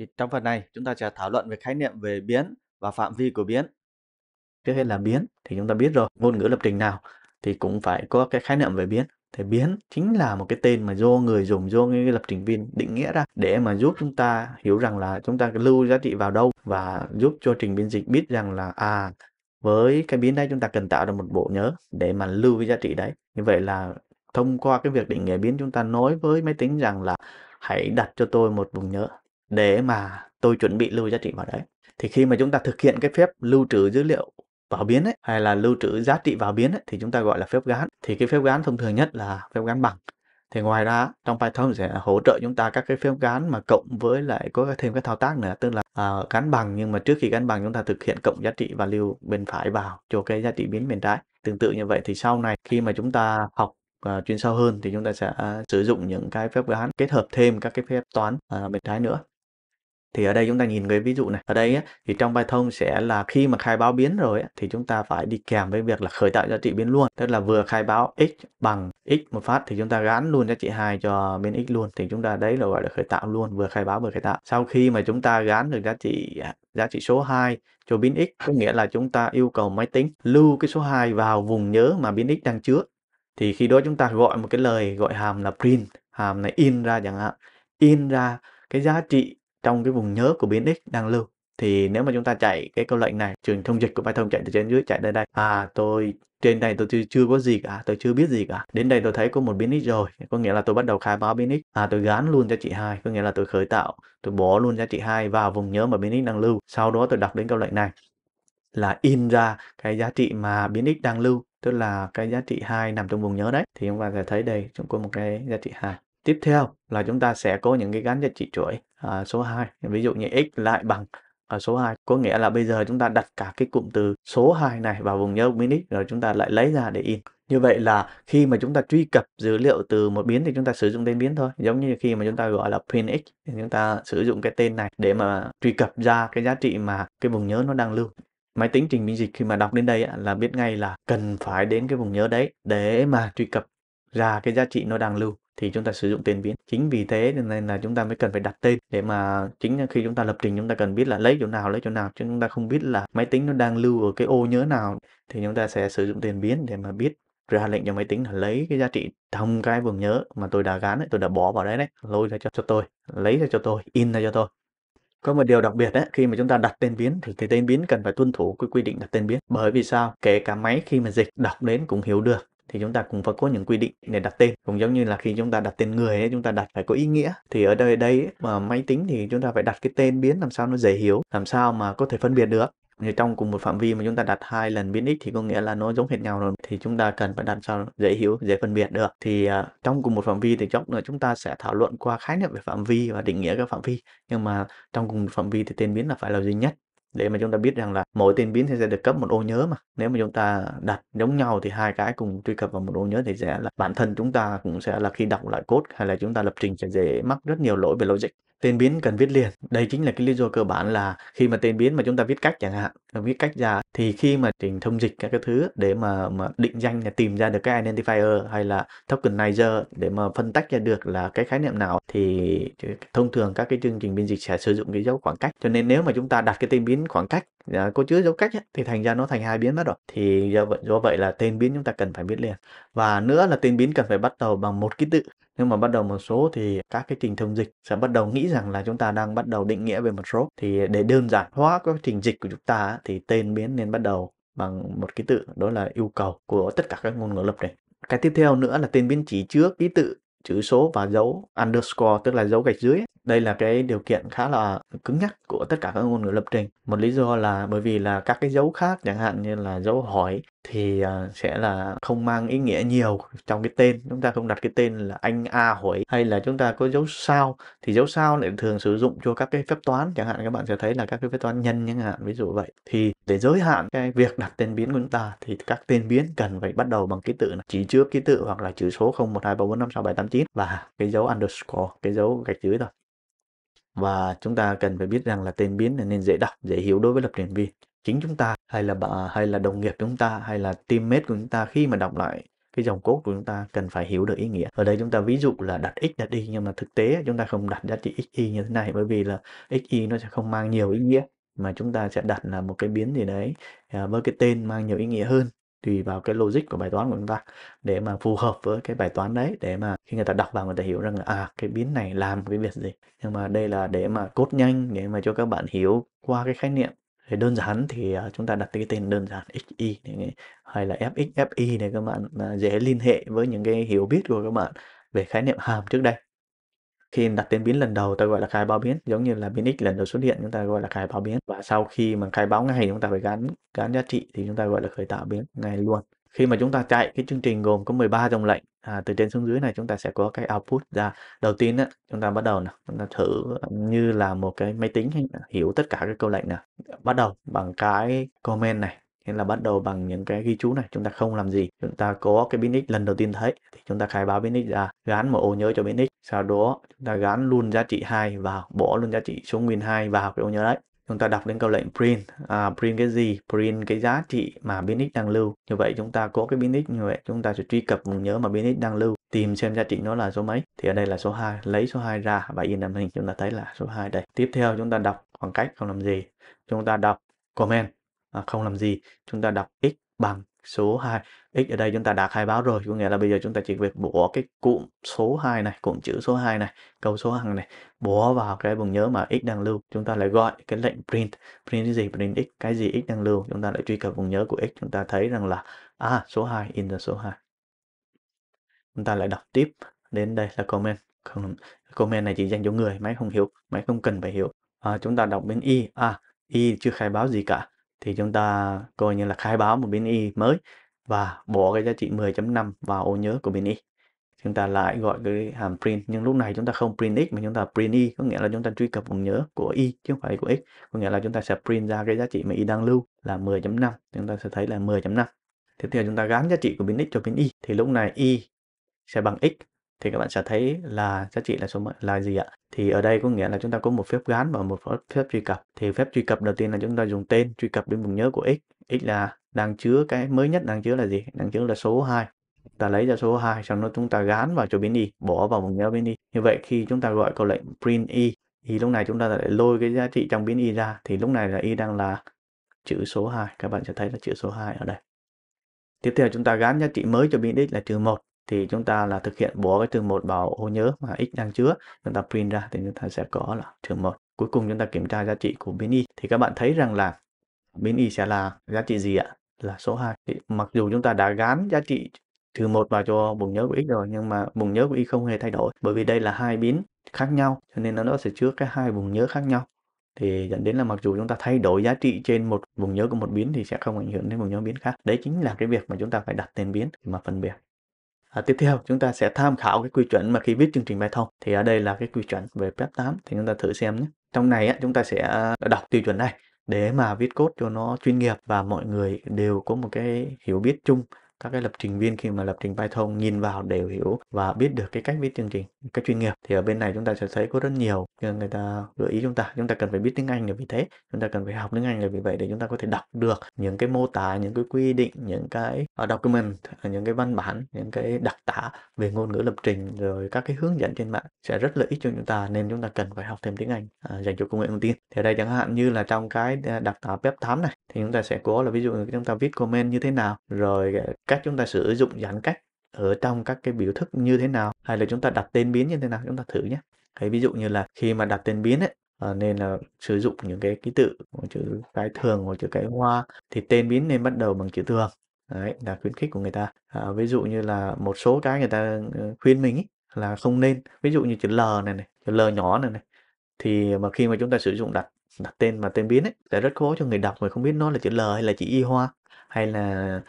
Thì trong phần này chúng ta sẽ thảo luận về khái niệm về biến và phạm vi của biến. Trước hết là biến thì chúng ta biết rồi, ngôn ngữ lập trình nào thì cũng phải có cái khái niệm về biến. Thì biến chính là một cái tên mà do người dùng, do cái lập trình viên định nghĩa ra để mà giúp chúng ta hiểu rằng là chúng ta lưu giá trị vào đâu và giúp cho trình biên dịch biết rằng là à với cái biến đấy chúng ta cần tạo ra một bộ nhớ để mà lưu cái giá trị đấy. Như vậy là thông qua cái việc định nghĩa biến chúng ta nói với máy tính rằng là hãy đặt cho tôi một vùng nhớ để mà tôi chuẩn bị lưu giá trị vào đấy thì khi mà chúng ta thực hiện cái phép lưu trữ dữ liệu vào biến ấy, hay là lưu trữ giá trị vào biến ấy, thì chúng ta gọi là phép gán thì cái phép gán thông thường nhất là phép gán bằng thì ngoài ra trong Python sẽ hỗ trợ chúng ta các cái phép gán mà cộng với lại có thêm cái thao tác nữa tức là uh, gán bằng nhưng mà trước khi gán bằng chúng ta thực hiện cộng giá trị và lưu bên phải vào cho cái giá trị biến bên trái tương tự như vậy thì sau này khi mà chúng ta học uh, chuyên sâu hơn thì chúng ta sẽ uh, sử dụng những cái phép gán kết hợp thêm các cái phép toán uh, bên trái nữa thì ở đây chúng ta nhìn cái ví dụ này ở đây ấy, thì trong Python sẽ là khi mà khai báo biến rồi thì chúng ta phải đi kèm với việc là khởi tạo giá trị biến luôn tức là vừa khai báo x bằng x một phát thì chúng ta gắn luôn giá trị hai cho biến x luôn thì chúng ta đấy là gọi là khởi tạo luôn vừa khai báo vừa khởi tạo sau khi mà chúng ta gắn được giá trị à, giá trị số 2 cho biến x có nghĩa là chúng ta yêu cầu máy tính lưu cái số 2 vào vùng nhớ mà biến x đang chứa thì khi đó chúng ta gọi một cái lời gọi hàm là print hàm này in ra chẳng hạn in ra cái giá trị trong cái vùng nhớ của biến x đang lưu thì nếu mà chúng ta chạy cái câu lệnh này trường thông dịch của Python chạy từ trên dưới chạy đây đây à tôi trên này tôi chưa, chưa có gì cả tôi chưa biết gì cả đến đây tôi thấy có một biến x rồi có nghĩa là tôi bắt đầu khai báo biến x à tôi gán luôn giá trị hai có nghĩa là tôi khởi tạo tôi bỏ luôn giá trị hai vào vùng nhớ mà biến x đang lưu sau đó tôi đọc đến câu lệnh này là in ra cái giá trị mà biến x đang lưu tức là cái giá trị hai nằm trong vùng nhớ đấy thì chúng ta sẽ thấy đây chúng có một cái giá trị hai Tiếp theo là chúng ta sẽ có những cái gắn giá trị chuỗi à, số 2. Ví dụ như x lại bằng à, số 2. Có nghĩa là bây giờ chúng ta đặt cả cái cụm từ số 2 này vào vùng nhớ min x rồi chúng ta lại lấy ra để in. Như vậy là khi mà chúng ta truy cập dữ liệu từ một biến thì chúng ta sử dụng tên biến thôi. Giống như khi mà chúng ta gọi là print x thì chúng ta sử dụng cái tên này để mà truy cập ra cái giá trị mà cái vùng nhớ nó đang lưu máy tính trình biên dịch khi mà đọc đến đây là biết ngay là cần phải đến cái vùng nhớ đấy để mà truy cập ra cái giá trị nó đang lưu thì chúng ta sử dụng tên biến chính vì thế nên là chúng ta mới cần phải đặt tên để mà chính khi chúng ta lập trình chúng ta cần biết là lấy chỗ nào lấy chỗ nào chứ chúng ta không biết là máy tính nó đang lưu ở cái ô nhớ nào thì chúng ta sẽ sử dụng tên biến để mà biết ra lệnh cho máy tính là lấy cái giá trị trong cái vùng nhớ mà tôi đã gắn ấy, tôi đã bỏ vào đấy đấy lôi ra cho, cho tôi lấy ra cho tôi in ra cho tôi có một điều đặc biệt đấy khi mà chúng ta đặt tên biến thì, cái tên biến cần phải tuân thủ cái quy định đặt tên biến bởi vì sao kể cả máy khi mà dịch đọc đến cũng hiểu được thì chúng ta cũng phải có những quy định để đặt tên cũng giống như là khi chúng ta đặt tên người ấy, chúng ta đặt phải có ý nghĩa thì ở đây đây mà máy tính thì chúng ta phải đặt cái tên biến làm sao nó dễ hiểu làm sao mà có thể phân biệt được như trong cùng một phạm vi mà chúng ta đặt hai lần biến x thì có nghĩa là nó giống hệt nhau rồi thì chúng ta cần phải đặt sao dễ hiểu dễ phân biệt được thì uh, trong cùng một phạm vi thì chốc nữa chúng ta sẽ thảo luận qua khái niệm về phạm vi và định nghĩa các phạm vi nhưng mà trong cùng một phạm vi thì tên biến là phải là duy nhất để mà chúng ta biết rằng là mỗi tên biến thì sẽ được cấp một ô nhớ mà nếu mà chúng ta đặt giống nhau thì hai cái cùng truy cập vào một ô nhớ thì sẽ là bản thân chúng ta cũng sẽ là khi đọc lại code hay là chúng ta lập trình sẽ dễ mắc rất nhiều lỗi về logic tên biến cần viết liền đây chính là cái lý do cơ bản là khi mà tên biến mà chúng ta viết cách chẳng hạn viết cách ra thì khi mà trình thông dịch các cái thứ để mà, mà định danh là tìm ra được cái identifier hay là tokenizer để mà phân tách ra được là cái khái niệm nào thì thông thường các cái chương trình biên dịch sẽ sử dụng cái dấu khoảng cách cho nên nếu mà chúng ta đặt cái tên biến khoảng cách à, dạ, có chứa dấu cách ấy, thì thành ra nó thành hai biến mất rồi thì do vậy do vậy là tên biến chúng ta cần phải biết liền và nữa là tên biến cần phải bắt đầu bằng một ký tự nhưng mà bắt đầu một số thì các cái trình thông dịch sẽ bắt đầu nghĩ rằng là chúng ta đang bắt đầu định nghĩa về một số thì để đơn giản hóa các trình dịch của chúng ta ấy, thì tên biến nên bắt đầu bằng một ký tự đó là yêu cầu của tất cả các ngôn ngữ lập trình cái tiếp theo nữa là tên biến chỉ trước ký tự chữ số và dấu underscore tức là dấu gạch dưới đây là cái điều kiện khá là cứng nhắc của tất cả các ngôn ngữ lập trình một lý do là bởi vì là các cái dấu khác chẳng hạn như là dấu hỏi thì à, sẽ là không mang ý nghĩa nhiều trong cái tên chúng ta không đặt cái tên là anh a hỏi hay là chúng ta có dấu sao thì dấu sao lại thường sử dụng cho các cái phép toán chẳng hạn các bạn sẽ thấy là các cái phép toán nhân chẳng hạn ví dụ vậy thì để giới hạn cái việc đặt tên biến của chúng ta thì các tên biến cần phải bắt đầu bằng ký tự này. chỉ trước ký tự hoặc là chữ số không một hai ba bốn năm sáu bảy tám chín và cái dấu underscore cái dấu gạch dưới thôi và chúng ta cần phải biết rằng là tên biến này nên dễ đọc dễ hiểu đối với lập trình viên chính chúng ta hay là bà, hay là đồng nghiệp chúng ta hay là teammate của chúng ta khi mà đọc lại cái dòng cốt của chúng ta cần phải hiểu được ý nghĩa ở đây chúng ta ví dụ là đặt x đặt y nhưng mà thực tế chúng ta không đặt giá trị x y như thế này bởi vì là x y nó sẽ không mang nhiều ý nghĩa mà chúng ta sẽ đặt là một cái biến gì đấy à, với cái tên mang nhiều ý nghĩa hơn tùy vào cái logic của bài toán của chúng ta để mà phù hợp với cái bài toán đấy để mà khi người ta đọc vào người ta hiểu rằng là à cái biến này làm cái việc gì nhưng mà đây là để mà cốt nhanh để mà cho các bạn hiểu qua cái khái niệm thì đơn giản thì à, chúng ta đặt cái tên đơn giản xy hay là fx fi để các bạn à, dễ liên hệ với những cái hiểu biết của các bạn về khái niệm hàm trước đây khi đặt tên biến lần đầu ta gọi là khai báo biến, giống như là biến x lần đầu xuất hiện chúng ta gọi là khai báo biến và sau khi mà khai báo ngay chúng ta phải gắn gắn giá trị thì chúng ta gọi là khởi tạo biến ngay luôn. Khi mà chúng ta chạy cái chương trình gồm có 13 dòng lệnh à, từ trên xuống dưới này chúng ta sẽ có cái output ra. Đầu tiên á, chúng ta bắt đầu nè, chúng ta thử như là một cái máy tính hiểu tất cả các câu lệnh nè. Bắt đầu bằng cái comment này nên là bắt đầu bằng những cái ghi chú này chúng ta không làm gì chúng ta có cái biến x lần đầu tiên thấy thì chúng ta khai báo biến x ra gắn một ô nhớ cho biến x sau đó chúng ta gắn luôn giá trị 2 vào bỏ luôn giá trị số nguyên 2 vào cái ô nhớ đấy chúng ta đọc đến câu lệnh print à, print cái gì print cái giá trị mà biến x đang lưu như vậy chúng ta có cái biến x như vậy chúng ta sẽ truy cập vùng nhớ mà biến x đang lưu tìm xem giá trị nó là số mấy thì ở đây là số 2 lấy số 2 ra và in làm hình chúng ta thấy là số 2 đây tiếp theo chúng ta đọc khoảng cách không làm gì chúng ta đọc comment À, không làm gì chúng ta đọc x bằng số 2 x ở đây chúng ta đạt hai báo rồi có nghĩa là bây giờ chúng ta chỉ việc bỏ cái cụm số 2 này cụm chữ số 2 này câu số hàng này bỏ vào cái vùng nhớ mà x đang lưu chúng ta lại gọi cái lệnh print print cái gì print x cái gì x đang lưu chúng ta lại truy cập vùng nhớ của x chúng ta thấy rằng là à số 2 in ra số 2 chúng ta lại đọc tiếp đến đây là comment không comment này chỉ dành cho người máy không hiểu máy không cần phải hiểu à, chúng ta đọc bên y à y chưa khai báo gì cả thì chúng ta coi như là khai báo một biến y mới và bỏ cái giá trị 10.5 vào ô nhớ của biến y chúng ta lại gọi cái hàm print nhưng lúc này chúng ta không print x mà chúng ta print y có nghĩa là chúng ta truy cập vùng nhớ của y chứ không phải của x có nghĩa là chúng ta sẽ print ra cái giá trị mà y đang lưu là 10.5 chúng ta sẽ thấy là 10.5 tiếp theo chúng ta gán giá trị của biến x cho biến y thì lúc này y sẽ bằng x thì các bạn sẽ thấy là giá trị là số là gì ạ thì ở đây có nghĩa là chúng ta có một phép gán và một phép truy cập thì phép truy cập đầu tiên là chúng ta dùng tên truy cập đến vùng nhớ của x x là đang chứa cái mới nhất đang chứa là gì đang chứa là số 2 ta lấy ra số 2 xong nó chúng ta gán vào chỗ biến y bỏ vào vùng nhớ biến y như vậy khi chúng ta gọi câu lệnh print y thì lúc này chúng ta lại lôi cái giá trị trong biến y ra thì lúc này là y đang là chữ số 2 các bạn sẽ thấy là chữ số 2 ở đây tiếp theo chúng ta gán giá trị mới cho biến x là trừ 1 thì chúng ta là thực hiện bỏ cái trường một vào ô nhớ mà x đang chứa chúng ta print ra thì chúng ta sẽ có là trường một cuối cùng chúng ta kiểm tra giá trị của biến y thì các bạn thấy rằng là biến y sẽ là giá trị gì ạ là số 2 thì mặc dù chúng ta đã gán giá trị trừ một vào cho vùng nhớ của x rồi nhưng mà vùng nhớ của y không hề thay đổi bởi vì đây là hai biến khác nhau cho nên nó sẽ chứa cái hai vùng nhớ khác nhau thì dẫn đến là mặc dù chúng ta thay đổi giá trị trên một vùng nhớ của một biến thì sẽ không ảnh hưởng đến vùng nhớ biến khác đấy chính là cái việc mà chúng ta phải đặt tên biến để mà phân biệt À, tiếp theo chúng ta sẽ tham khảo cái quy chuẩn mà khi viết chương trình bài thông thì ở đây là cái quy chuẩn về PEP 8 thì chúng ta thử xem nhé. Trong này á, chúng ta sẽ à, đọc tiêu chuẩn này để mà viết code cho nó chuyên nghiệp và mọi người đều có một cái hiểu biết chung các cái lập trình viên khi mà lập trình Python nhìn vào đều hiểu và biết được cái cách viết chương trình cách chuyên nghiệp thì ở bên này chúng ta sẽ thấy có rất nhiều người ta gợi ý chúng ta chúng ta cần phải biết tiếng Anh là vì thế chúng ta cần phải học tiếng Anh là vì vậy để chúng ta có thể đọc được những cái mô tả những cái quy định những cái ờ, document ờ, những cái văn bản những cái đặc tả về ngôn ngữ lập trình rồi các cái hướng dẫn trên mạng sẽ rất lợi ích cho chúng ta nên chúng ta cần phải học thêm tiếng Anh à, dành cho công nghệ thông tin thì ở đây chẳng hạn như là trong cái đặc tả web 8 này thì chúng ta sẽ có là ví dụ chúng ta viết comment như thế nào rồi cách chúng ta sử dụng giãn cách ở trong các cái biểu thức như thế nào hay là chúng ta đặt tên biến như thế nào chúng ta thử nhé cái ví dụ như là khi mà đặt tên biến ấy ờ, nên là sử dụng những cái ký tự của chữ cái thường hoặc chữ cái hoa thì tên biến nên bắt đầu bằng chữ thường đấy là khuyến khích của người ta à, ví dụ như là một số cái người ta ờ, khuyên mình ý, là không nên ví dụ như chữ l này này chữ l nhỏ này này thì mà khi mà chúng ta sử dụng đặt đặt tên mà tên biến ấy sẽ rất khó cho người đọc mà không biết nó là chữ l hay là chữ y hoa hay là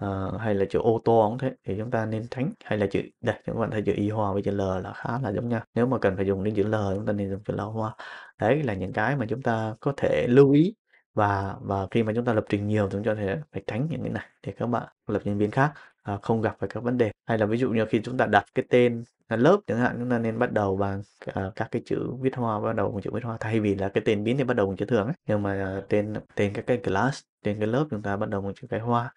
ờ, hay là chữ ô tô cũng thế thì chúng ta nên tránh hay là chữ đây các bạn thấy chữ y hoa với chữ l là khá là giống nhau nếu mà cần phải dùng đến chữ l chúng ta nên dùng chữ l hoa đấy là những cái mà chúng ta có thể lưu ý và và khi mà chúng ta lập trình nhiều chúng ta thể phải tránh những cái này để các bạn lập trình viên khác à, không gặp phải các vấn đề hay là ví dụ như khi chúng ta đặt cái tên lớp chẳng hạn chúng ta nên bắt đầu bằng à, các cái chữ viết hoa bắt đầu bằng chữ viết hoa thay vì là cái tên biến thì bắt đầu bằng chữ thường ấy. nhưng mà à, tên tên các cái class tên cái lớp chúng ta bắt đầu bằng chữ cái hoa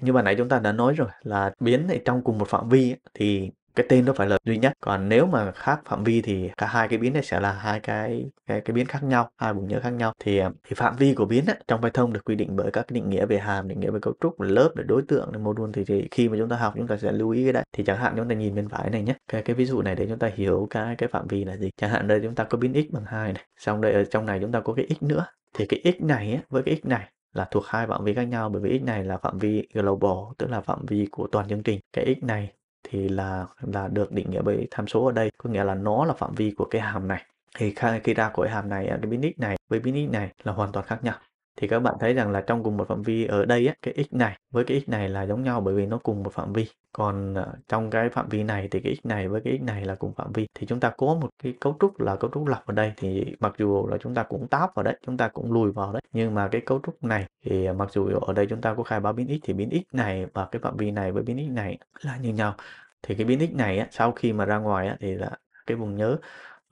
như bạn nãy chúng ta đã nói rồi là biến này trong cùng một phạm vi thì cái tên nó phải là duy nhất còn nếu mà khác phạm vi thì cả hai cái biến này sẽ là hai cái cái, cái biến khác nhau hai vùng nhớ khác nhau thì à, thì phạm vi của biến á, trong Python được quy định bởi các định nghĩa về hàm định nghĩa về cấu trúc lớp để đối tượng để module thì, thì khi mà chúng ta học chúng ta sẽ lưu ý cái đấy thì chẳng hạn chúng ta nhìn bên phải này nhé cái cái ví dụ này để chúng ta hiểu cái cái phạm vi là gì chẳng hạn đây chúng ta có biến x bằng hai này xong đây ở trong này chúng ta có cái x nữa thì cái x này á, với cái x này là thuộc hai phạm vi khác nhau bởi vì x này là phạm vi global tức là phạm vi của toàn chương trình cái x này thì là là được định nghĩa bởi tham số ở đây có nghĩa là nó là phạm vi của cái hàm này thì khi ra của cái hàm này cái biến x này với biến x này là hoàn toàn khác nhau thì các bạn thấy rằng là trong cùng một phạm vi ở đây á cái x này với cái x này là giống nhau bởi vì nó cùng một phạm vi còn ờ, trong cái phạm vi này thì cái x này với cái x này là cùng phạm vi thì chúng ta có một cái cấu trúc là cấu trúc lọc ở đây thì mặc dù là chúng ta cũng táp vào đấy chúng ta cũng lùi vào đấy nhưng mà cái cấu trúc này thì mặc dù ở đây chúng ta có khai báo biến x thì biến x này và cái phạm vi này với biến x này là như nhau thì cái biến x này á, sau khi mà ra ngoài á, thì là cái vùng nhớ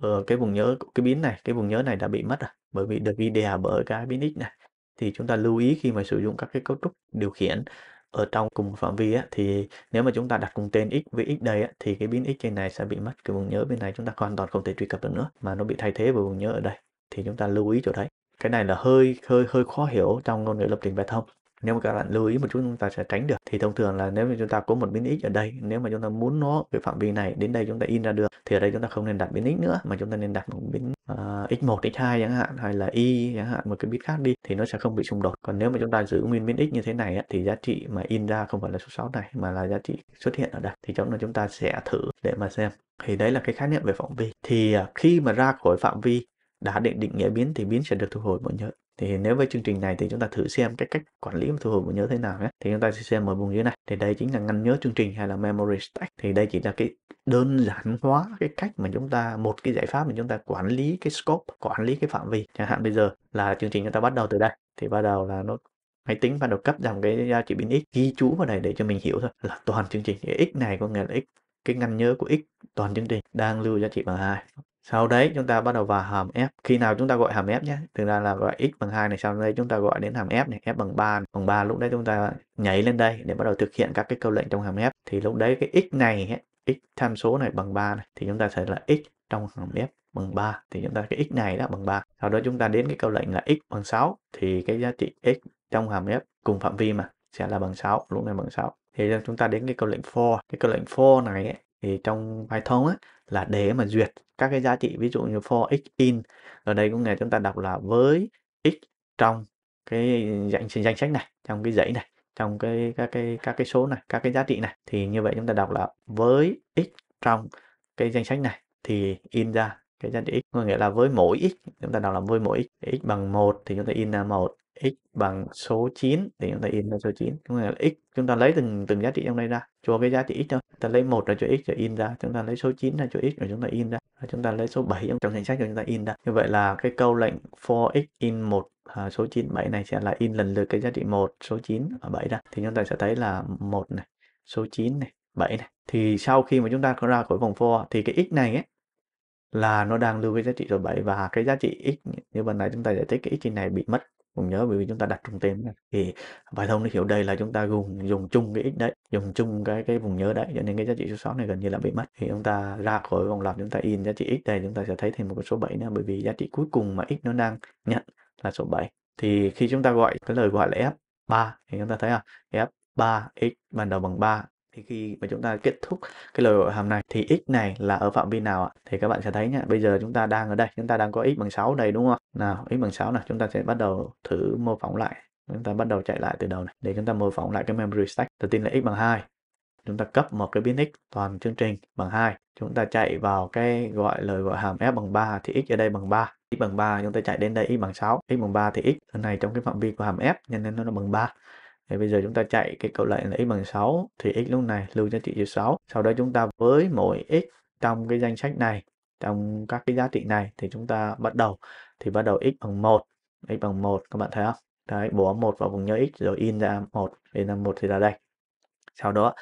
ờ, cái vùng nhớ cái biến này cái vùng nhớ này đã bị mất rồi bởi vì được ghi đè bởi cái biến x này thì chúng ta lưu ý khi mà sử dụng các cái cấu trúc điều khiển ở trong cùng phạm vi á, thì nếu mà chúng ta đặt cùng tên x với x đây á, thì cái biến x trên này sẽ bị mất cái vùng nhớ bên này chúng ta hoàn toàn không thể truy cập được nữa mà nó bị thay thế bởi vùng nhớ ở đây thì chúng ta lưu ý chỗ đấy cái này là hơi hơi hơi khó hiểu trong ngôn ngữ lập trình Python nếu mà các bạn lưu ý một chút chúng ta sẽ tránh được thì thông thường là nếu mà chúng ta có một biến x ở đây nếu mà chúng ta muốn nó về phạm vi này đến đây chúng ta in ra được thì ở đây chúng ta không nên đặt biến x nữa mà chúng ta nên đặt một biến uh, x1 x2 chẳng hạn hay là y chẳng hạn một cái bit khác đi thì nó sẽ không bị xung đột còn nếu mà chúng ta giữ nguyên biến x như thế này á, thì giá trị mà in ra không phải là số 6 này mà là giá trị xuất hiện ở đây thì chúng là chúng ta sẽ thử để mà xem thì đấy là cái khái niệm về phạm vi thì à, khi mà ra khỏi phạm vi đã định định nghĩa biến thì biến sẽ được thu hồi mọi nhớ thì nếu với chương trình này thì chúng ta thử xem cái cách quản lý thu hồi bộ nhớ thế nào nhé thì chúng ta sẽ xem ở vùng dưới này thì đây chính là ngăn nhớ chương trình hay là memory stack thì đây chỉ là cái đơn giản hóa cái cách mà chúng ta một cái giải pháp mà chúng ta quản lý cái scope quản lý cái phạm vi chẳng hạn bây giờ là chương trình chúng ta bắt đầu từ đây thì bắt đầu là nó máy tính ban đầu cấp dòng cái giá trị biến x ghi chú vào này để cho mình hiểu thôi là toàn chương trình x này có nghĩa là x cái ngăn nhớ của x toàn chương trình đang lưu giá trị bằng hai sau đấy chúng ta bắt đầu vào hàm f khi nào chúng ta gọi hàm f nhé thực ra là gọi x bằng hai này sau đây chúng ta gọi đến hàm f này f bằng 3 này. bằng 3 lúc đấy chúng ta nhảy lên đây để bắt đầu thực hiện các cái câu lệnh trong hàm f thì lúc đấy cái x này ấy, x tham số này bằng 3 này thì chúng ta sẽ là x trong hàm f bằng 3 thì chúng ta cái x này đó bằng 3 sau đó chúng ta đến cái câu lệnh là x bằng 6 thì cái giá trị x trong hàm f cùng phạm vi mà sẽ là bằng 6 lúc này bằng 6 thì chúng ta đến cái câu lệnh for cái câu lệnh for này ấy, thì trong Python á là để mà duyệt các cái giá trị ví dụ như for x in ở đây cũng nghe chúng ta đọc là với x trong cái danh danh sách này trong cái dãy này trong cái các cái các cái số này các cái giá trị này thì như vậy chúng ta đọc là với x trong cái danh sách này thì in ra cái giá trị x có nghĩa là với mỗi x chúng ta đọc là với mỗi x x bằng 1 thì chúng ta in ra một x bằng số 9 thì chúng ta in ra số 9 có nghĩa là x chúng ta lấy từng từng giá trị trong đây ra cho cái giá trị x thôi ta lấy một ra cho x rồi in ra chúng ta lấy số 9 ra cho x rồi chúng ta in ra rồi chúng ta lấy số 7 trong danh sách rồi chúng ta in ra như vậy là cái câu lệnh for x in một à, số 9 7 này sẽ là in lần lượt cái giá trị 1 số 9 và 7 ra thì chúng ta sẽ thấy là một này số 9 này 7 này thì sau khi mà chúng ta có ra khỏi vòng for thì cái x này ấy, là nó đang lưu cái giá trị số 7 và cái giá trị x như ban nãy chúng ta giải thích cái x trên này bị mất mình nhớ bởi vì chúng ta đặt trung tên thì bài thông nó hiểu đây là chúng ta dùng dùng chung cái x đấy, dùng chung cái cái vùng nhớ đấy, cho nên cái giá trị số 6 này gần như là bị mất. Thì chúng ta ra khỏi vòng lặp chúng ta in giá trị x đây, chúng ta sẽ thấy thêm một cái số 7 nữa bởi vì giá trị cuối cùng mà x nó đang nhận là số 7. Thì khi chúng ta gọi cái lời gọi là f3 thì chúng ta thấy à F3 x ban đầu bằng 3 thì khi mà chúng ta kết thúc cái lời hàm này thì x này là ở phạm vi nào ạ? Thì các bạn sẽ thấy nhá, bây giờ chúng ta đang ở đây, chúng ta đang có x bằng 6 đây đúng không? Nào, x bằng 6 này, chúng ta sẽ bắt đầu thử mô phỏng lại. Chúng ta bắt đầu chạy lại từ đầu này để chúng ta mô phỏng lại cái memory stack. Đầu tiên là x bằng 2. Chúng ta cấp một cái biến x toàn chương trình bằng 2. Chúng ta chạy vào cái gọi lời gọi hàm f bằng 3 thì x ở đây bằng 3 x bằng 3 chúng ta chạy đến đây x bằng 6 x bằng 3 thì x lần này trong cái phạm vi của hàm f cho nên nó là bằng 3 thì bây giờ chúng ta chạy cái câu lệnh là x bằng 6 thì x lúc này lưu giá trị cho 6. Sau đó chúng ta với mỗi x trong cái danh sách này, trong các cái giá trị này thì chúng ta bắt đầu thì bắt đầu x bằng 1, x bằng 1 các bạn thấy không? Đấy, bỏ 1 vào vùng nhớ x rồi in ra 1, in ra 1 thì ra đây. Sau đó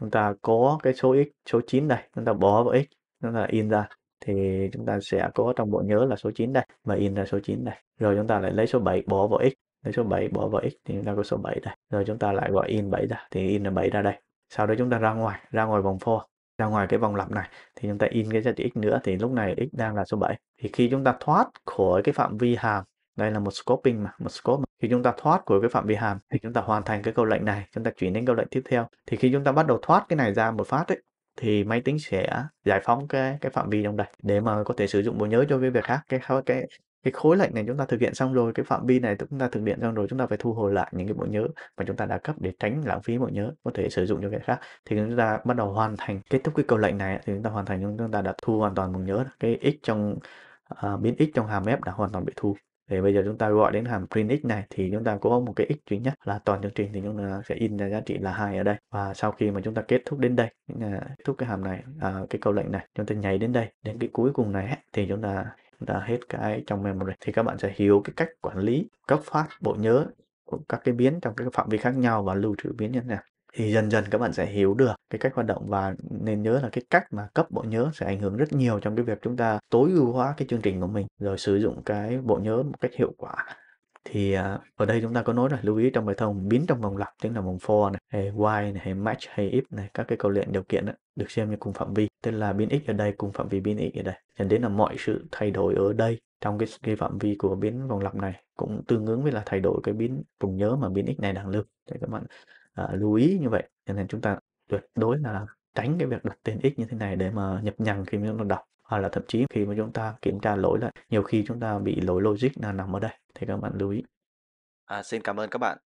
chúng ta có cái số x số 9 này, chúng ta bỏ vào x, chúng ta in ra thì chúng ta sẽ có trong bộ nhớ là số 9 đây mà in ra số 9 này. Rồi chúng ta lại lấy số 7 bỏ vào x lấy số 7 bỏ vào x thì chúng ta có số 7 đây rồi chúng ta lại gọi in 7 ra thì in là 7 ra đây sau đó chúng ta ra ngoài ra ngoài vòng for ra ngoài cái vòng lặp này thì chúng ta in cái giá trị x nữa thì lúc này x đang là số 7 thì khi chúng ta thoát khỏi cái phạm vi hàm đây là một scoping mà một scope mà. khi chúng ta thoát của cái phạm vi hàm thì chúng ta hoàn thành cái câu lệnh này chúng ta chuyển đến câu lệnh tiếp theo thì khi chúng ta bắt đầu thoát cái này ra một phát ấy thì máy tính sẽ giải phóng cái cái phạm vi trong đây để mà có thể sử dụng bộ nhớ cho cái việc khác cái cái cái khối lệnh này chúng ta thực hiện xong rồi cái phạm vi này chúng ta thực hiện xong rồi chúng ta phải thu hồi lại những cái bộ nhớ mà chúng ta đã cấp để tránh lãng phí bộ nhớ có thể sử dụng cho cái khác thì chúng ta bắt đầu hoàn thành kết thúc cái câu lệnh này thì chúng ta hoàn thành chúng ta đã thu hoàn toàn bộ nhớ cái x trong uh, biến x trong hàm f đã hoàn toàn bị thu thì bây giờ chúng ta gọi đến hàm print x này thì chúng ta có một cái x duy nhất là toàn chương trình thì chúng ta sẽ in ra giá trị là hai ở đây và sau khi mà chúng ta kết thúc đến đây kết thúc cái hàm này à, cái câu lệnh này chúng ta nhảy đến đây đến cái cuối cùng này thì chúng ta ra hết cái trong memory thì các bạn sẽ hiểu cái cách quản lý cấp phát bộ nhớ của các cái biến trong các phạm vi khác nhau và lưu trữ biến như thế nào thì dần dần các bạn sẽ hiểu được cái cách hoạt động và nên nhớ là cái cách mà cấp bộ nhớ sẽ ảnh hưởng rất nhiều trong cái việc chúng ta tối ưu hóa cái chương trình của mình rồi sử dụng cái bộ nhớ một cách hiệu quả thì à, ở đây chúng ta có nói rồi lưu ý trong bài thông biến trong vòng lặp tức là vòng for này hay while này hay match hay if này các cái câu lệnh điều kiện đó, được xem như cùng phạm vi tức là biến x ở đây cùng phạm vi biến x ở đây dẫn đến là mọi sự thay đổi ở đây trong cái, cái phạm vi của biến vòng lặp này cũng tương ứng với là thay đổi cái biến vùng nhớ mà biến x này đang lưu để các bạn à, lưu ý như vậy cho nên chúng ta tuyệt đối là tránh cái việc đặt tên x như thế này để mà nhập nhằng khi mà chúng ta đọc hoặc là thậm chí khi mà chúng ta kiểm tra lỗi lại nhiều khi chúng ta bị lỗi logic là nằm ở đây Thế các bạn lưu ý. À, xin cảm ơn các bạn.